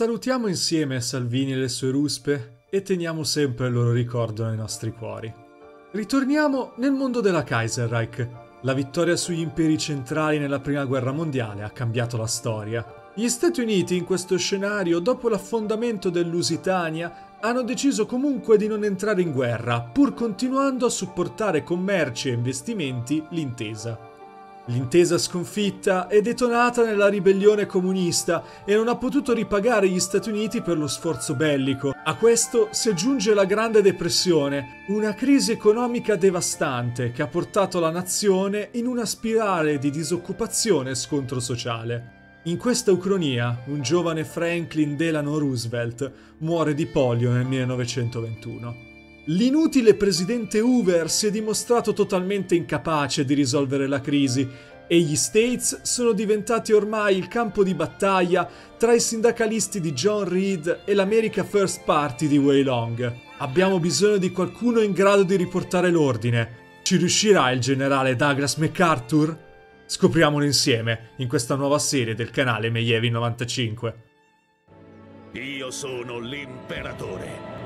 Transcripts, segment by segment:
Salutiamo insieme Salvini e le sue ruspe e teniamo sempre il loro ricordo nei nostri cuori. Ritorniamo nel mondo della Kaiserreich. La vittoria sugli imperi centrali nella Prima Guerra Mondiale ha cambiato la storia. Gli Stati Uniti in questo scenario, dopo l'affondamento dell'Usitania, hanno deciso comunque di non entrare in guerra, pur continuando a supportare commerci e investimenti l'intesa. L'intesa sconfitta è detonata nella ribellione comunista e non ha potuto ripagare gli Stati Uniti per lo sforzo bellico. A questo si aggiunge la Grande Depressione, una crisi economica devastante che ha portato la nazione in una spirale di disoccupazione e scontro sociale. In questa ucronia, un giovane Franklin Delano Roosevelt muore di polio nel 1921. L'inutile presidente Hoover si è dimostrato totalmente incapace di risolvere la crisi e gli States sono diventati ormai il campo di battaglia tra i sindacalisti di John Reed e l'America First Party di Wei Long. Abbiamo bisogno di qualcuno in grado di riportare l'ordine. Ci riuscirà il generale Douglas MacArthur? Scopriamolo insieme in questa nuova serie del canale Meievi 95. Io sono l'imperatore.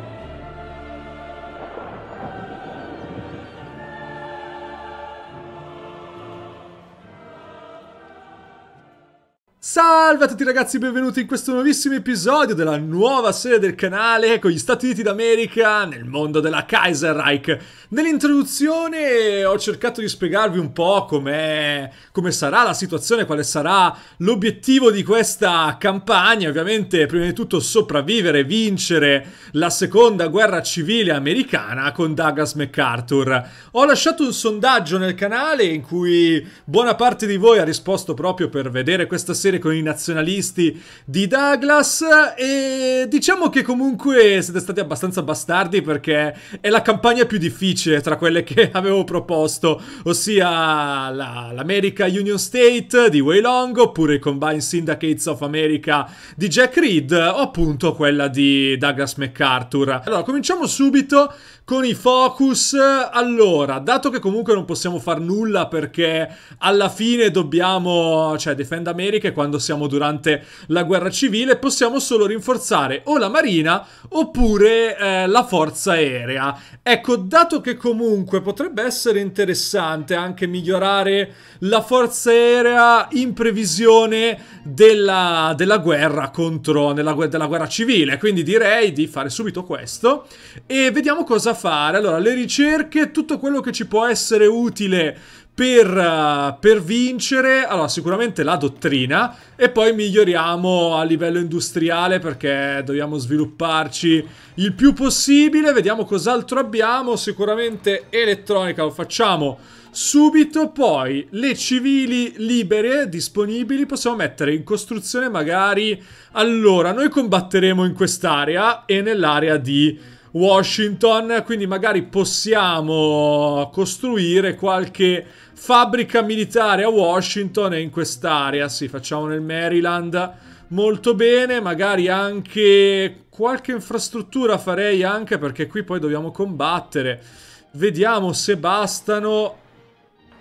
Salve a tutti ragazzi, benvenuti in questo nuovissimo episodio della nuova serie del canale con gli Stati Uniti d'America nel mondo della Kaiserreich. Nell'introduzione ho cercato di spiegarvi un po' com'è, come sarà la situazione, quale sarà l'obiettivo di questa campagna. Ovviamente, prima di tutto, sopravvivere, e vincere la seconda guerra civile americana con Douglas MacArthur. Ho lasciato un sondaggio nel canale in cui buona parte di voi ha risposto proprio per vedere questa serie piacere con i nazionalisti di Douglas e diciamo che comunque siete stati abbastanza bastardi perché è la campagna più difficile tra quelle che avevo proposto, ossia la, l'America Union State di Wei Long oppure i Combined Syndicates of America di Jack Reed o appunto quella di Douglas MacArthur. Allora, cominciamo subito con i focus. Allora, dato che comunque non possiamo far nulla perché alla fine dobbiamo, cioè Defend America quando siamo durante la guerra civile, possiamo solo rinforzare o la marina oppure eh, la forza aerea. Ecco, dato che comunque potrebbe essere interessante anche migliorare la forza aerea in previsione della, della guerra contro, nella, della guerra civile, quindi direi di fare subito questo e vediamo cosa fare. Allora, le ricerche, tutto quello che ci può essere utile per, uh, per, vincere, allora sicuramente la dottrina e poi miglioriamo a livello industriale perché dobbiamo svilupparci il più possibile, vediamo cos'altro abbiamo, sicuramente elettronica lo facciamo subito, poi le civili libere disponibili possiamo mettere in costruzione magari, allora noi combatteremo in quest'area e nell'area di Washington, quindi magari possiamo costruire qualche fabbrica militare a Washington e in quest'area, sì, facciamo nel Maryland molto bene, magari anche qualche infrastruttura farei anche perché qui poi dobbiamo combattere. Vediamo se bastano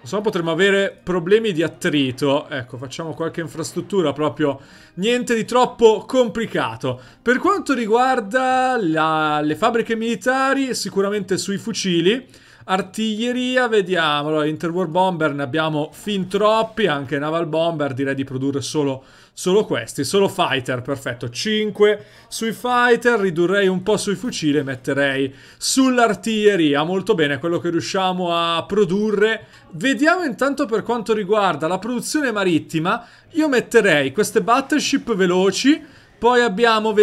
se potremmo avere problemi di attrito. Ecco, facciamo qualche infrastruttura proprio. Niente di troppo complicato. Per quanto riguarda la, le fabbriche militari, sicuramente sui fucili. Artiglieria, vediamo. Allora, Interwar Bomber ne abbiamo fin troppi. Anche Naval Bomber direi di produrre solo Solo questi, solo fighter, perfetto. 5 sui fighter, ridurrei un po' sui fucili e metterei sull'artiglieria. Molto bene, quello che riusciamo a produrre. Vediamo intanto per quanto riguarda la produzione marittima. Io metterei queste battleship veloci, poi abbiamo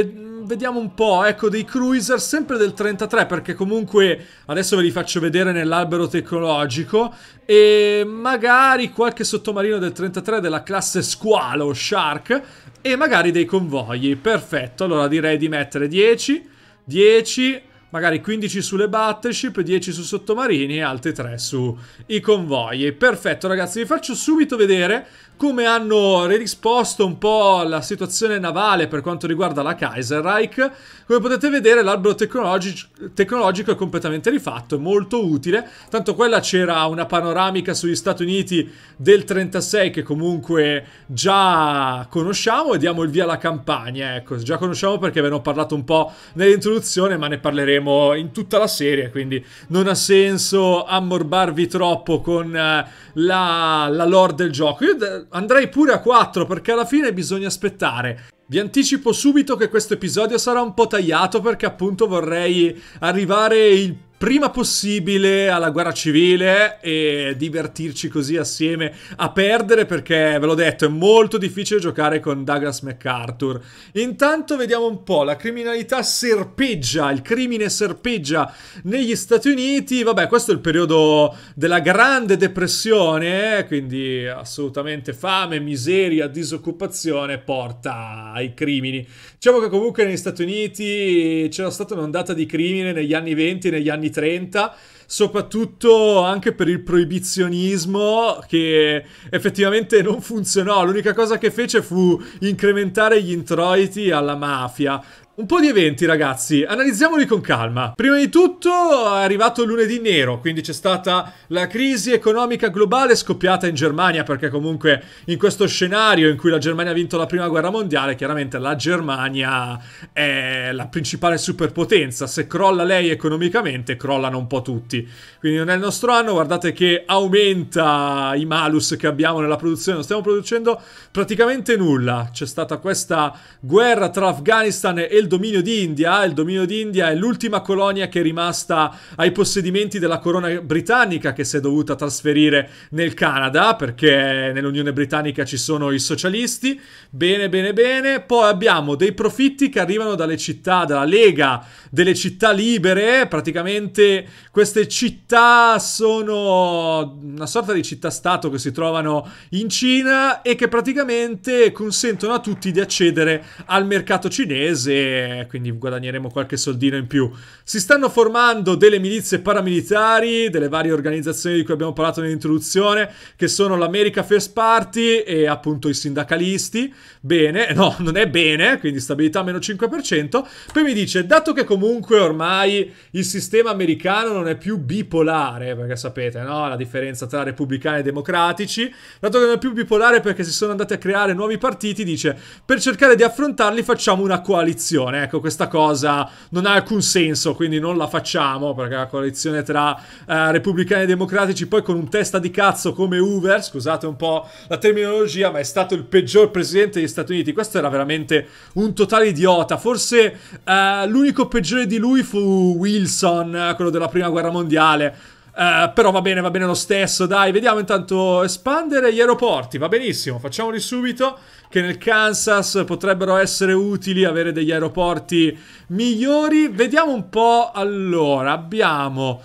vediamo un po', ecco, dei cruiser sempre del 33, perché comunque adesso ve li faccio vedere nell'albero tecnologico, e magari qualche sottomarino del 33 della classe Squalo o Shark, e magari dei convogli, perfetto, allora direi di mettere 10, 10, magari 15 sulle battleship, 10 su sottomarini e altri 3 sui convogli. Perfetto ragazzi, vi faccio subito vedere come hanno ridisposto un po' la situazione navale per quanto riguarda la Kaiserreich. Come potete vedere l'albero tecnologi tecnologico è completamente rifatto, è molto utile, tanto quella c'era una panoramica sugli Stati Uniti del 36 che comunque già conosciamo e diamo il via alla campagna, ecco, già conosciamo perché ve ne ho parlato un po' nell'introduzione ma ne parleremo in tutta la serie, quindi non ha senso ammorbarvi troppo con eh, la, la lore del gioco. Io andrei pure a 4 perché alla fine bisogna aspettare. Vi anticipo subito che questo episodio sarà un po' tagliato perché appunto vorrei arrivare il prima possibile alla guerra civile e divertirci così assieme a perdere perché ve l'ho detto è molto difficile giocare con Douglas MacArthur. Intanto vediamo un po', la criminalità serpeggia, il crimine serpeggia negli Stati Uniti, vabbè questo è il periodo della grande depressione, quindi assolutamente fame, miseria, disoccupazione porta ai crimini. Diciamo che comunque negli Stati Uniti c'era stata un'ondata di crimine negli anni 20 negli anni 30, soprattutto anche per il proibizionismo che effettivamente non funzionò. L'unica cosa che fece fu incrementare gli introiti alla mafia, un po' di eventi ragazzi, analizziamoli con calma. Prima di tutto è arrivato lunedì nero, quindi c'è stata la crisi economica globale scoppiata in Germania, perché comunque in questo scenario in cui la Germania ha vinto la prima guerra mondiale, chiaramente la Germania è la principale superpotenza. Se crolla lei economicamente, crollano un po' tutti. Quindi non è il nostro anno, guardate che aumenta i malus che abbiamo nella produzione, non stiamo producendo praticamente nulla. C'è stata questa guerra tra Afghanistan e il dominio d'India. Il dominio d'India è l'ultima colonia che è rimasta ai possedimenti della corona britannica che si è dovuta trasferire nel Canada perché nell'Unione Britannica ci sono i socialisti. Bene, bene, bene. Poi abbiamo dei profitti che arrivano dalle città, dalla Lega delle città libere. Praticamente queste città sono una sorta di città-stato che si trovano in Cina e che praticamente consentono a tutti di accedere al mercato cinese eh, quindi guadagneremo qualche soldino in più. Si stanno formando delle milizie paramilitari, delle varie organizzazioni di cui abbiamo parlato nell'introduzione, che sono l'America First Party e appunto i sindacalisti. Bene, no, non è bene, quindi stabilità meno 5%. Poi mi dice, dato che comunque ormai il sistema americano non è più bipolare, perché sapete, no, la differenza tra repubblicani e democratici, dato che non è più bipolare perché si sono andati a creare nuovi partiti, dice, per cercare di affrontarli facciamo una coalizione coalizione. Ecco, questa cosa non ha alcun senso, quindi non la facciamo perché la coalizione tra eh, repubblicani e democratici, poi con un testa di cazzo come Hoover, scusate un po' la terminologia, ma è stato il peggior presidente degli Stati Uniti. Questo era veramente un totale idiota. Forse eh, l'unico peggiore di lui fu Wilson, eh, quello della prima guerra mondiale eh, però va bene, va bene lo stesso. Dai, vediamo intanto espandere gli aeroporti. Va benissimo, facciamoli subito. Che nel Kansas potrebbero essere utili avere degli aeroporti migliori. Vediamo un po'. Allora, abbiamo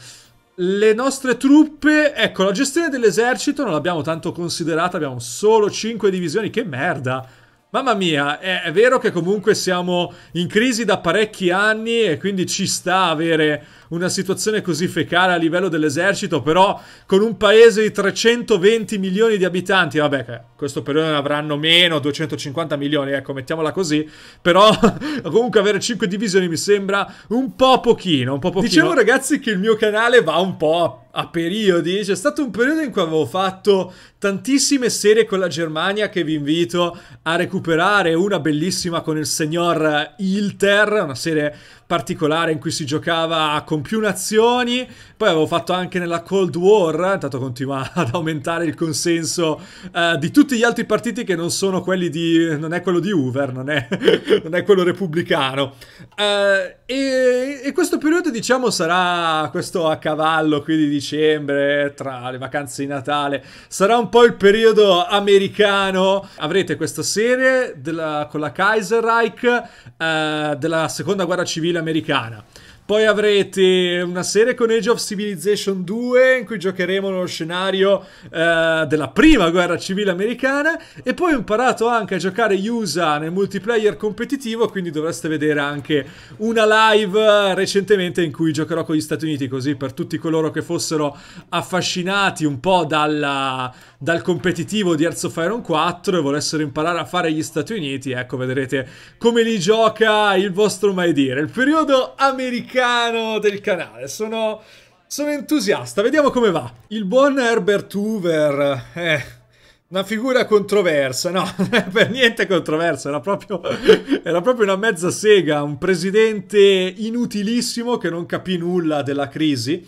le nostre truppe. Ecco, la gestione dell'esercito non l'abbiamo tanto considerata. Abbiamo solo 5 divisioni. Che merda! Mamma mia, è, è vero che comunque siamo in crisi da parecchi anni e quindi ci sta avere una situazione così fecale a livello dell'esercito, però con un paese di 320 milioni di abitanti, vabbè, che questo periodo ne avranno meno, 250 milioni, ecco, mettiamola così, però comunque avere 5 divisioni mi sembra un po' pochino, un po' pochino. Dicevo ragazzi che il mio canale va un po' a periodi. C'è stato un periodo in cui avevo fatto tantissime serie con la Germania che vi invito a recuperare. Una bellissima con il signor Hilter, una serie particolare in cui si giocava con più nazioni, poi avevo fatto anche nella Cold War, intanto continua ad aumentare il consenso uh, di tutti gli altri partiti che non sono quelli di... non è quello di Hoover, non è, non è quello repubblicano. Uh, e, e, questo periodo, diciamo, sarà questo a cavallo qui di dicembre, tra le vacanze di Natale, sarà un po' il periodo americano. Avrete questa serie della, con la Kaiserreich eh, della seconda guerra civile americana. Poi avrete una serie con Age of Civilization 2 in cui giocheremo nello scenario eh, della prima guerra civile americana e poi ho imparato anche a giocare USA nel multiplayer competitivo quindi dovreste vedere anche una live eh, recentemente in cui giocherò con gli Stati Uniti così per tutti coloro che fossero affascinati un po' dalla dal competitivo di Hearts of Iron 4 e volessero imparare a fare gli Stati Uniti, ecco vedrete come li gioca il vostro mai dire, il periodo americano del canale. Sono, sono entusiasta, vediamo come va. Il buon Herbert Hoover, eh, una figura controversa, no, per niente controversa, era proprio, era proprio una mezza sega, un presidente inutilissimo che non capì nulla della crisi.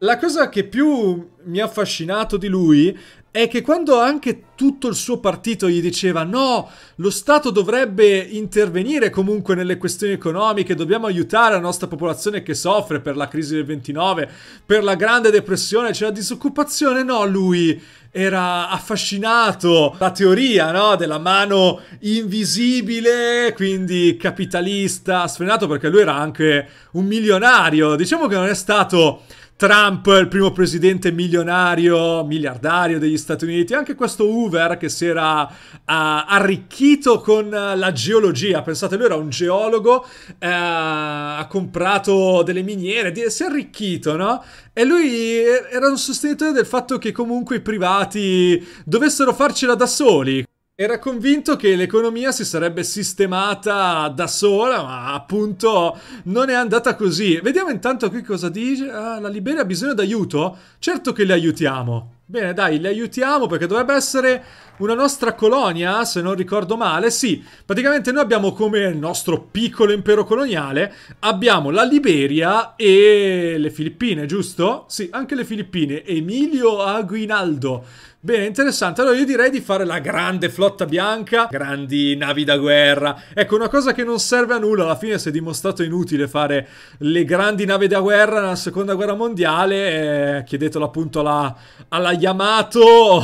La cosa che più mi ha affascinato di lui è che quando anche tutto il suo partito gli diceva no, lo Stato dovrebbe intervenire comunque nelle questioni economiche, dobbiamo aiutare la nostra popolazione che soffre per la crisi del 29, per la grande depressione, c'è cioè la disoccupazione, no, lui era affascinato la teoria no, della mano invisibile, quindi capitalista, sfrenato perché lui era anche un milionario, diciamo che non è stato Trump, il primo presidente milionario, miliardario degli Stati Uniti, anche questo Hoover che si era uh, arricchito con eh, la geologia, pensate lui era un geologo, uh, ha comprato delle miniere, si è arricchito, no? E lui era un sostenitore del fatto che comunque i privati dovessero farcela da soli. Era convinto che l'economia si sarebbe sistemata da sola, ma appunto non è andata così. Vediamo intanto qui cosa dice. Ah, la Liberia ha bisogno d'aiuto? Certo che le aiutiamo. Bene, dai, li aiutiamo perché dovrebbe essere una nostra colonia, se non ricordo male. Sì, praticamente noi abbiamo come nostro piccolo impero coloniale, abbiamo la Liberia e le Filippine, giusto? Sì, anche le Filippine. Emilio Aguinaldo. Bene, interessante. Allora io direi di fare la grande flotta bianca, grandi navi da guerra. Ecco, una cosa che non serve a nulla, alla fine si è dimostrato inutile fare le grandi navi da guerra nella seconda guerra mondiale. Eh, chiedetelo appunto alla, alla Yamato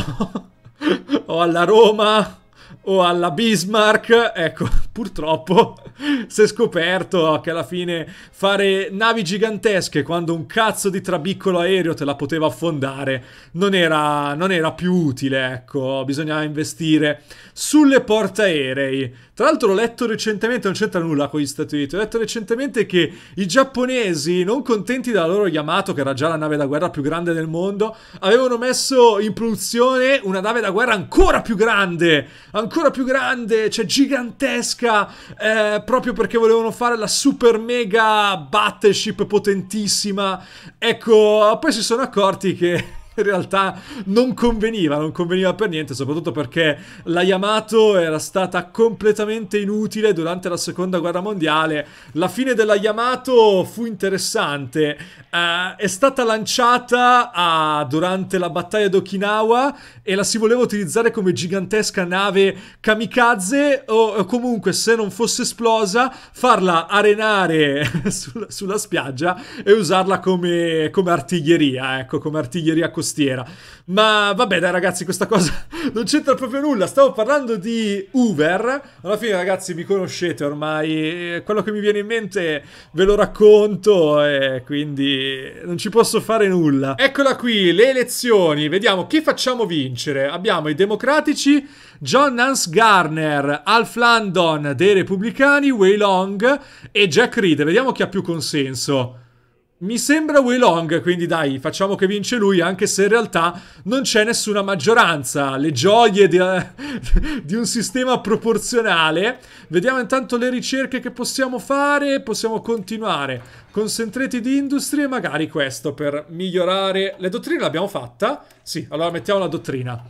o alla Roma o alla Bismarck, ecco, purtroppo si è scoperto che alla fine fare navi gigantesche quando un cazzo di trabiccolo aereo te la poteva affondare non era, non era più utile, ecco, bisognava investire sulle portaerei. Tra l'altro l'ho letto recentemente, non c'entra nulla con gli Stati Uniti, ho letto recentemente che i giapponesi, non contenti della loro Yamato, che era già la nave da guerra più grande del mondo, avevano messo in produzione una nave da guerra ancora più grande, ancora più grande, cioè gigantesca tasca eh, proprio perché volevano fare la super mega battleship potentissima. Ecco, poi si sono accorti che in realtà non conveniva, non conveniva per niente, soprattutto perché la Yamato era stata completamente inutile durante la seconda guerra mondiale. La fine della Yamato fu interessante, uh, è stata lanciata a, ah, durante la battaglia d'Okinawa e la si voleva utilizzare come gigantesca nave kamikaze o, o comunque se non fosse esplosa farla arenare sulla, sulla spiaggia e usarla come, come artiglieria, ecco, come artiglieria così costiera. Ma vabbè, dai ragazzi, questa cosa non c'entra proprio nulla. Stavo parlando di Uber. Alla fine, ragazzi, mi conoscete ormai. Eh, quello che mi viene in mente ve lo racconto e quindi non ci posso fare nulla. Eccola qui, le elezioni. Vediamo chi facciamo vincere. Abbiamo i democratici, John Nance Garner, Alf Landon dei repubblicani, Wei Long e Jack Reed. Vediamo chi ha più consenso. Mi sembra Wilong, quindi dai, facciamo che vince lui, anche se in realtà non c'è nessuna maggioranza. Le gioie di, di, un sistema proporzionale. Vediamo intanto le ricerche che possiamo fare. Possiamo continuare Concentrati Sentreti di Industrie, magari questo per migliorare... Le dottrine l'abbiamo fatta? Sì, allora mettiamo la dottrina.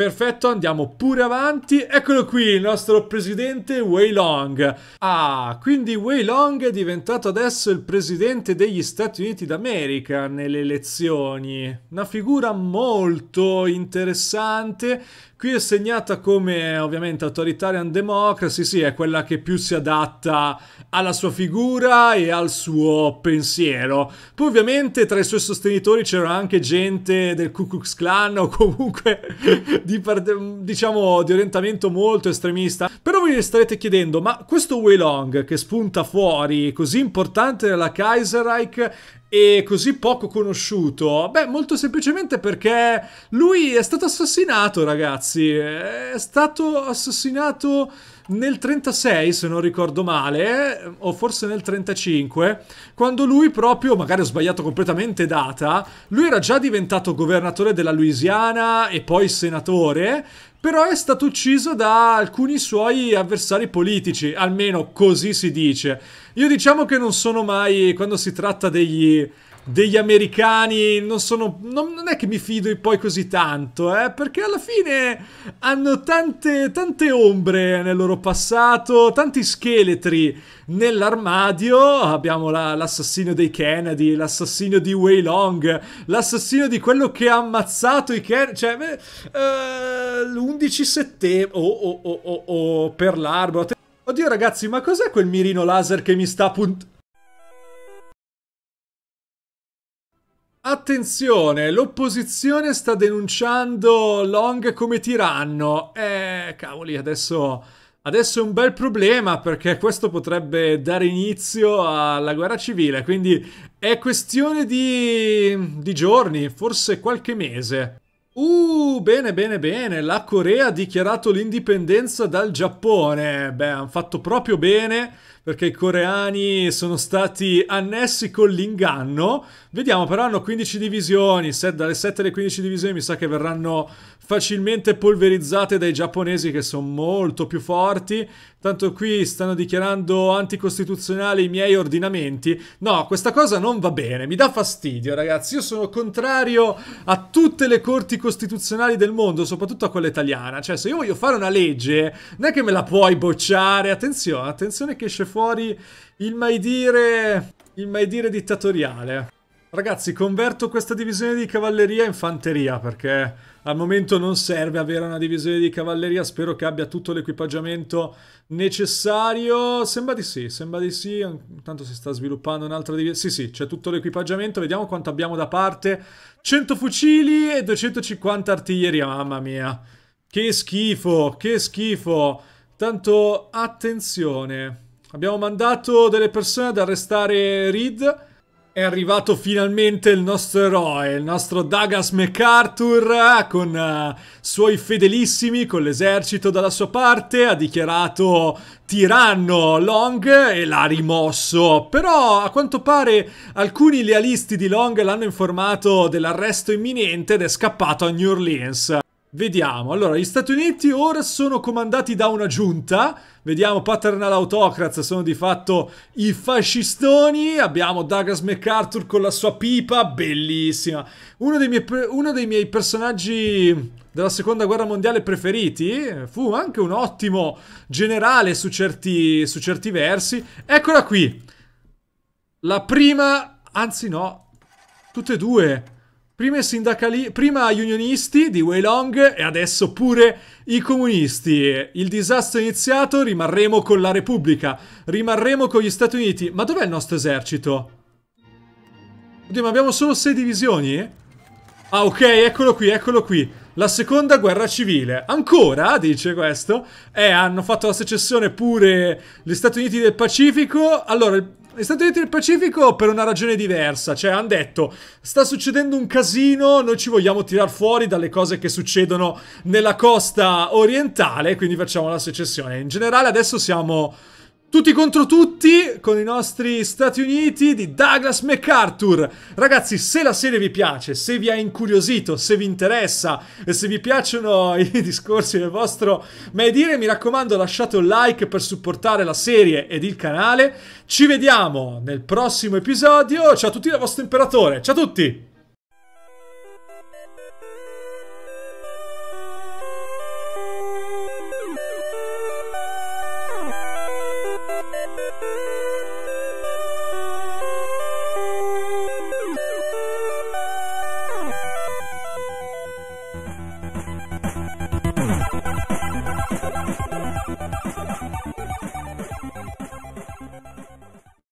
Perfetto, andiamo pure avanti. Eccolo qui il nostro presidente Wei Long. Ah, quindi Wei Long è diventato adesso il presidente degli Stati Uniti d'America nelle elezioni. Una figura molto interessante Qui è segnata come ovviamente Autoritarian Democracy, sì, è quella che più si adatta alla sua figura e al suo pensiero. Poi ovviamente tra i suoi sostenitori c'era anche gente del Ku Klux Klan o comunque di, diciamo, di orientamento molto estremista. Però voi vi starete chiedendo, ma questo Wei Long che spunta fuori, così importante nella Kaiserreich, e così poco conosciuto? Beh, molto semplicemente perché lui è stato assassinato, ragazzi. È stato assassinato nel 36, se non ricordo male, o forse nel 35, quando lui proprio, magari ho sbagliato completamente data, lui era già diventato governatore della Louisiana e poi senatore però è stato ucciso da alcuni suoi avversari politici, almeno così si dice. Io diciamo che non sono mai, quando si tratta degli degli americani non sono... Non, non, è che mi fido poi così tanto, eh, perché alla fine hanno tante, tante ombre nel loro passato, tanti scheletri nell'armadio. Abbiamo la, l'assassino dei Kennedy, l'assassino di Wei Long, l'assassino di quello che ha ammazzato i Kennedy. Cioè, eh, l'11 settembre... o oh, oh, oh, oh, oh, per l'arbor. Oddio ragazzi, ma cos'è quel mirino laser che mi sta puntando? Attenzione, l'opposizione sta denunciando Long come tiranno. Eh, cavoli, adesso, adesso, è un bel problema perché questo potrebbe dare inizio alla guerra civile. Quindi è questione di, di giorni, forse qualche mese. Uh, bene, bene, bene. La Corea ha dichiarato l'indipendenza dal Giappone. Beh, hanno fatto proprio bene perché i coreani sono stati annessi con l'inganno. Vediamo, però hanno 15 divisioni, dalle 7 alle 15 divisioni mi sa che verranno facilmente polverizzate dai giapponesi che sono molto più forti. Tanto qui stanno dichiarando anticostituzionali i miei ordinamenti. No, questa cosa non va bene, mi dà fastidio, ragazzi. Io sono contrario a tutte le corti costituzionali del mondo, soprattutto a quella italiana. Cioè, se io voglio fare una legge, non è che me la puoi bocciare. Attenzione, attenzione che esce fuori il mai dire il mai dire dittatoriale. Ragazzi, converto questa divisione di cavalleria in fanteria perché al momento non serve avere una divisione di cavalleria, spero che abbia tutto l'equipaggiamento necessario. Sembra di sì, sembra di sì, intanto si sta sviluppando un'altra divisione. Sì, sì, c'è tutto l'equipaggiamento, vediamo quanto abbiamo da parte. 100 fucili e 250 artiglieria, mamma mia. Che schifo, che schifo. Tanto attenzione. Abbiamo mandato delle persone ad arrestare Reed è arrivato finalmente il nostro eroe, il nostro Dagas MacArthur eh, con uh, suoi fedelissimi, con l'esercito dalla sua parte, ha dichiarato tiranno Long e l'ha rimosso. Però a quanto pare alcuni lealisti di Long l'hanno informato dell'arresto imminente ed è scappato a New Orleans. Vediamo, allora gli Stati Uniti ora sono comandati da una giunta, vediamo paternal autocrats sono di fatto i fascistoni, abbiamo Douglas MacArthur con la sua pipa, bellissima, uno dei miei, uno dei miei personaggi della seconda guerra mondiale preferiti, fu anche un ottimo generale su certi, su certi versi, eccola qui, la prima, anzi no, tutte e due, Prima, i sindacali... Prima unionisti di Weilong e adesso pure i comunisti. Il disastro è iniziato, rimarremo con la Repubblica, rimarremo con gli Stati Uniti. Ma dov'è il nostro esercito? Oddio, ma abbiamo solo sei divisioni? Ah, ok, eccolo qui, eccolo qui. La seconda guerra civile. Ancora, dice questo. Eh, hanno fatto la secessione pure gli Stati Uniti del Pacifico. Allora, il gli Stati Uniti del Pacifico per una ragione diversa, cioè hanno detto sta succedendo un casino, noi ci vogliamo tirare fuori dalle cose che succedono nella costa orientale, quindi facciamo la secessione. In generale adesso siamo tutti contro tutti con i nostri Stati Uniti di Douglas MacArthur. Ragazzi, se la serie vi piace, se vi ha incuriosito, se vi interessa e se vi piacciono i discorsi del vostro medire, mi raccomando lasciate un like per supportare la serie ed il canale. Ci vediamo nel prossimo episodio. Ciao a tutti dal vostro imperatore. Ciao a tutti!